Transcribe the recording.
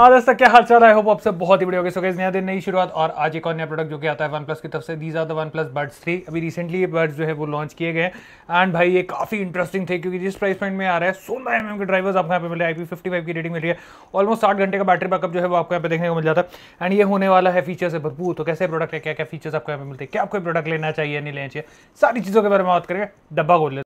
आज तक क्या हाल चल रहा है होप आपसे बहुत ही बढ़िया हो गए सो नया दिन नई शुरुआत और आज एक और नया प्रोडक्ट जो कि आता है वन प्लस की तरफ से these are the OnePlus buds three अभी रिसेंटली ये बर्ड्स जो है वो लॉन्च किए गए एंड भाई ये काफी इंटरेस्टिंग थे क्योंकि जिस प्राइस पॉइंट में आ रहा है सोलह एम के ड्राइवर्स आपको यहाँ पे मिले आई फिफ्टी फाइव की रेटिंग मिली है ऑलमोस्ट साठ घंटे का बैटरी बैकअप जो है वो आपको यहाँ पे देखने को मिल जाता है एंड ये होने वाला है फीचर से भरपूर तो कैसे प्रोडक्ट है क्या क्या फीचर्स आपको यहाँ पे मिलते हैं क्या आपको प्रोडक्ट लेना चाहिए नहीं लेना चाहिए सारी चीज़ों के बारे में बात करेंगे डब्बा खोल